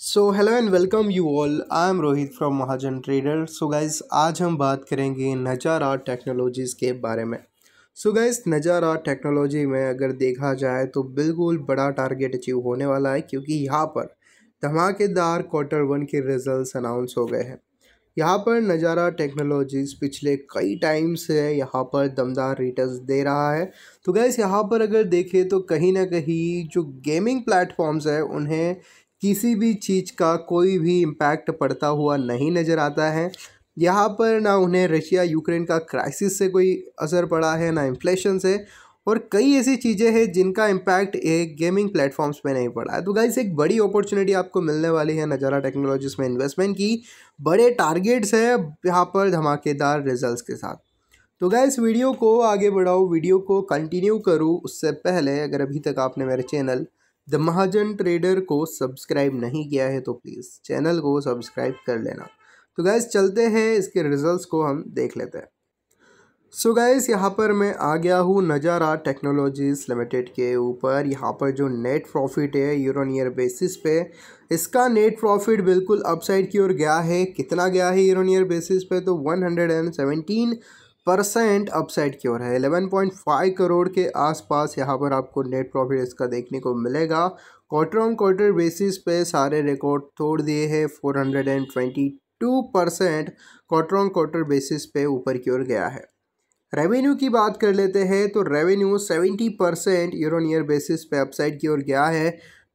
so hello and welcome you all I am Rohit from Mahajan trader so guys आज हम बात करेंगे नज़ारा टेक्नोलॉजीज़ के बारे में सो गाइज नज़ारा टेक्नोलॉजी में अगर देखा जाए तो बिल्कुल बड़ा टारगेट अचीव होने वाला है क्योंकि यहाँ पर धमाकेदार क्वार्टर वन के रिजल्ट्स अनाउंस हो गए हैं यहाँ पर नज़ारा टेक्नोलॉजीज़ पिछले कई टाइम से यहाँ पर दमदार रिटर्न दे रहा है तो गैस यहाँ पर अगर देखें तो कहीं ना कहीं जो गेमिंग प्लेटफॉर्म्स है उन्हें किसी भी चीज़ का कोई भी इम्पैक्ट पड़ता हुआ नहीं नज़र आता है यहाँ पर ना उन्हें रशिया यूक्रेन का क्राइसिस से कोई असर पड़ा है ना इन्फ्लेशन से और कई ऐसी चीज़ें हैं जिनका इम्पैक्ट एक गेमिंग प्लेटफॉर्म्स पे नहीं पड़ा है तो गाइस एक बड़ी अपॉर्चुनिटी आपको मिलने वाली है नज़ारा टेक्नोलॉजीज़ में इन्वेस्टमेंट की बड़े टारगेट्स हैं यहाँ पर धमाकेदार रिजल्ट्स के साथ तो गाइस वीडियो को आगे बढ़ाओ वीडियो को कंटिन्यू करूँ उससे पहले अगर अभी तक आपने मेरे चैनल द महाजन ट्रेडर को सब्सक्राइब नहीं किया है तो प्लीज़ चैनल को सब्सक्राइब कर लेना तो गैस चलते हैं इसके रिजल्ट्स को हम देख लेते हैं सो so गैस यहाँ पर मैं आ गया हूँ नज़ारा टेक्नोलॉजीज़ लिमिटेड के ऊपर यहाँ पर जो नेट प्रॉफिट है ईयर ऑन ईयर बेसिस पे इसका नेट प्रॉफिट बिल्कुल अपसाइड की ओर गया है कितना गया है ईयर ऑन ईयर बेसिस पे तो 117 परसेंट अपसाइड की ओर है 11.5 करोड़ के आसपास यहाँ पर आपको नेट प्रॉफिट इसका देखने को मिलेगा क्वार्टर ऑन क्वार्टर बेसिस पे सारे रिकॉर्ड तोड़ दिए हैं 422 percent quarter on quarter basis पे ऊपर की ओर गया है रेवेन्यू की बात कर लेते हैं तो revenue 70 percent year on year basis पे अपसाइड की ओर गया है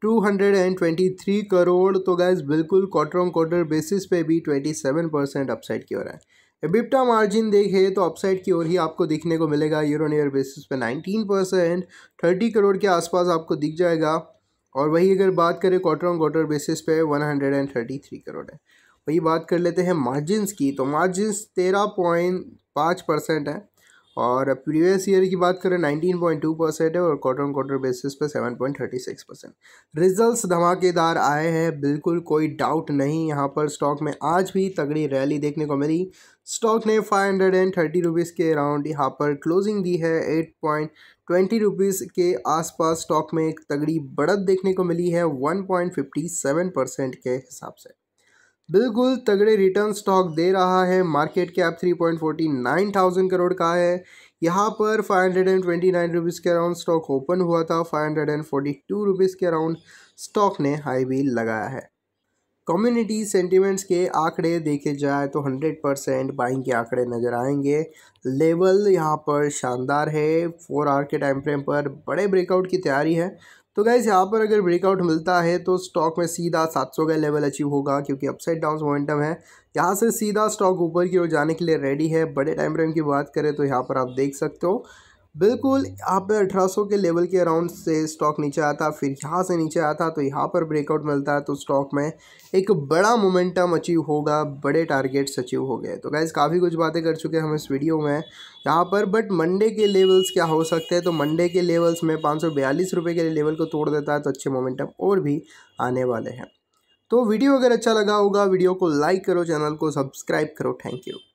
223 करोड़ तो गैस बिल्कुल क्वार्टर ऑन क्वार्टर बेसिस पे भी 27 परसेंट अपसाइड की ओर है एबिप्टा मार्जिन देखे तो अपसाइड की ओर ही आपको देखने को मिलेगा ईयर ऑन ईयर बेसिस पे नाइनटीन परसेंट थर्टी करोड़ के आसपास आपको दिख जाएगा और वही अगर बात करें क्वार्टर ऑन क्वार्टर बेसिस पे थ्री करोड़ है वही बात कर लेते हैं मार्जिनस की तो मार्जिनस तेरह पॉइंट पाँच परसेंट है और प्रीवियस ईयर की बात करें नाइनटीन पॉइंट टू परसेंट है और क्वार्टर ऑन क्वार्टर बेसिस पे सिक्स परसेंट रिजल्ट धमाकेदार आए हैं बिल्कुल कोई डाउट नहीं यहाँ पर स्टॉक में आज भी तगड़ी रैली देखने को मिली स्टॉक ने five hundred and thirty rupees के अराउंड यहाँ पर क्लोजिंग दी है एट पॉइंट ट्वेंटी रुपीज़ के आसपास स्टॉक में एक तगड़ी बढ़त देखने को मिली है one point fifty seven percent के हिसाब से बिल्कुल तगड़े रिटर्न स्टॉक दे रहा है market cap three point forty nine thousand crore का है यहाँ पर five hundred and twenty nine rupees के अराउंड स्टॉक ओपन हुआ था five hundred and forty two rupees के अराउंड स्टॉक ने हाई भी लगाया है कम्युनिटी सेंटीमेंट्स के आंकड़े देखे जाए तो 100 परसेंट बाइंग के आंकड़े नज़र आएंगे लेवल यहाँ पर शानदार है फोर आवर के टाइम फ्रेम पर बड़े ब्रेकआउट की तैयारी है तो गाइज़ यहाँ पर अगर ब्रेकआउट मिलता है तो स्टॉक में सीधा 700 का लेवल अचीव होगा क्योंकि अपसाइड डाउन मोमेंटम है यहाँ से सीधा स्टॉक ऊपर की ओर जाने के लिए रेडी है बड़े टाइम फ्रेम की बात करें तो यहाँ पर आप देख सकते हो बिल्कुल यहाँ पे सौ के लेवल के अराउंड से स्टॉक नीचे आता फिर यहाँ से नीचे आता तो यहाँ पर ब्रेकआउट मिलता है तो स्टॉक में एक बड़ा मोमेंटम अचीव होगा बड़े टारगेट्स अचीव हो गए तो गाइज़ काफ़ी कुछ बातें कर चुके हैं हम इस वीडियो में यहाँ पर बट मंडे के लेवल्स क्या हो सकते हैं तो मंडे के लेवल्स में पाँच सौ के लेवल को तोड़ देता है तो अच्छे मोमेंटम और भी आने वाले हैं तो वीडियो अगर अच्छा लगा होगा वीडियो को लाइक करो चैनल को सब्सक्राइब करो थैंक यू